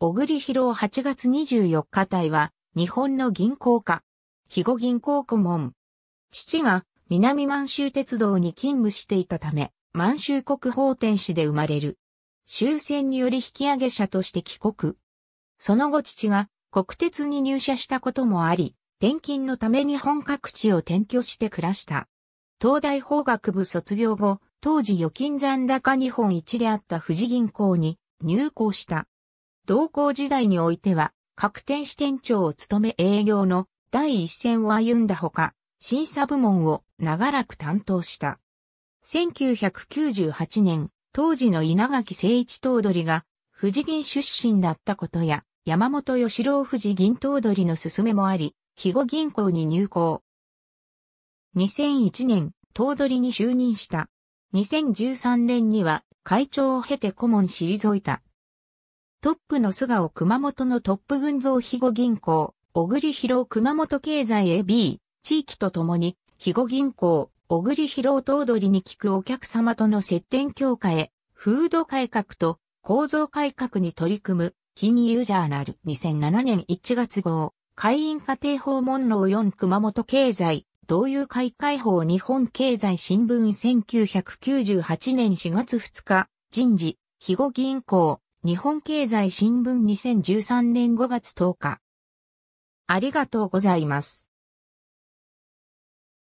小栗博8月24日隊は、日本の銀行家、肥後銀行顧問。父が南満州鉄道に勤務していたため、満州国法天使で生まれる。終戦により引き上げ者として帰国。その後父が国鉄に入社したこともあり、転勤のため日本各地を転居して暮らした。東大法学部卒業後、当時預金残高日本一であった富士銀行に入行した。同行時代においては、各店支店長を務め営業の第一線を歩んだほか、審査部門を長らく担当した。1998年、当時の稲垣誠一頭取が、富士銀出身だったことや、山本義郎富士銀頭取の勧めもあり、肥後銀行に入行。2001年、頭取に就任した。2013年には会長を経て顧問退いた。トップの素顔熊本のトップ群像肥後銀行、小栗広熊本経済 AB、地域とともに、肥後銀行、小栗広頭取に聞くお客様との接点強化へ、フード改革と構造改革に取り組む、金融ジャーナル2007年1月号、会員家庭訪問の4熊本経済、同友会会放日本経済新聞1998年4月2日、人事、肥後銀行、日本経済新聞2013年5月10日。ありがとうございます。